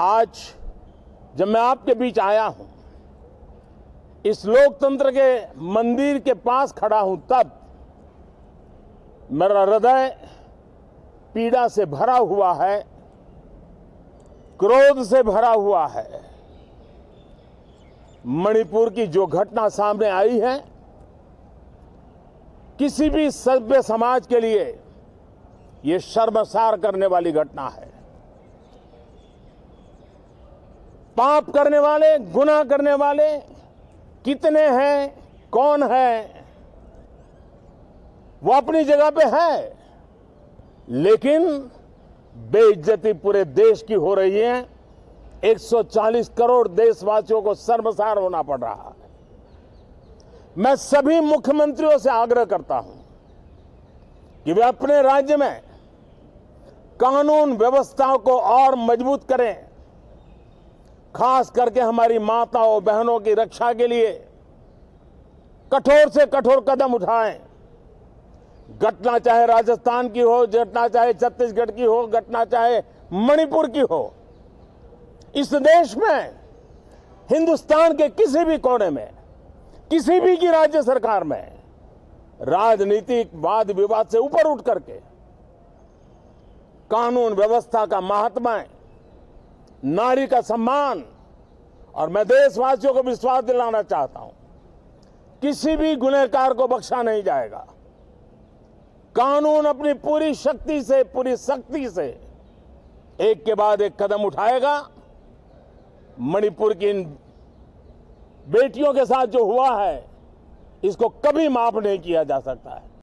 आज जब मैं आपके बीच आया हूं इस लोकतंत्र के मंदिर के पास खड़ा हूं तब मेरा हृदय पीड़ा से भरा हुआ है क्रोध से भरा हुआ है मणिपुर की जो घटना सामने आई है किसी भी सभ्य समाज के लिए ये शर्मसार करने वाली घटना है पाप करने वाले गुनाह करने वाले कितने हैं कौन है वो अपनी जगह पे है लेकिन बेइज्जती पूरे देश की हो रही है 140 करोड़ देशवासियों को शर्मसार होना पड़ रहा है मैं सभी मुख्यमंत्रियों से आग्रह करता हूं कि वे अपने राज्य में कानून व्यवस्थाओं को और मजबूत करें खास करके हमारी माताओं बहनों की रक्षा के लिए कठोर से कठोर कदम उठाएं घटना चाहे राजस्थान की हो घटना चाहे छत्तीसगढ़ की हो घटना चाहे मणिपुर की हो इस देश में हिंदुस्तान के किसी भी कोने में किसी भी की राज्य सरकार में राजनीतिक वाद विवाद से ऊपर उठ करके कानून व्यवस्था का महात्मा है नारी का सम्मान और मैं देशवासियों को विश्वास दिलाना चाहता हूं किसी भी गुनहकार को बख्शा नहीं जाएगा कानून अपनी पूरी शक्ति से पूरी शक्ति से एक के बाद एक कदम उठाएगा मणिपुर की इन बेटियों के साथ जो हुआ है इसको कभी माफ नहीं किया जा सकता है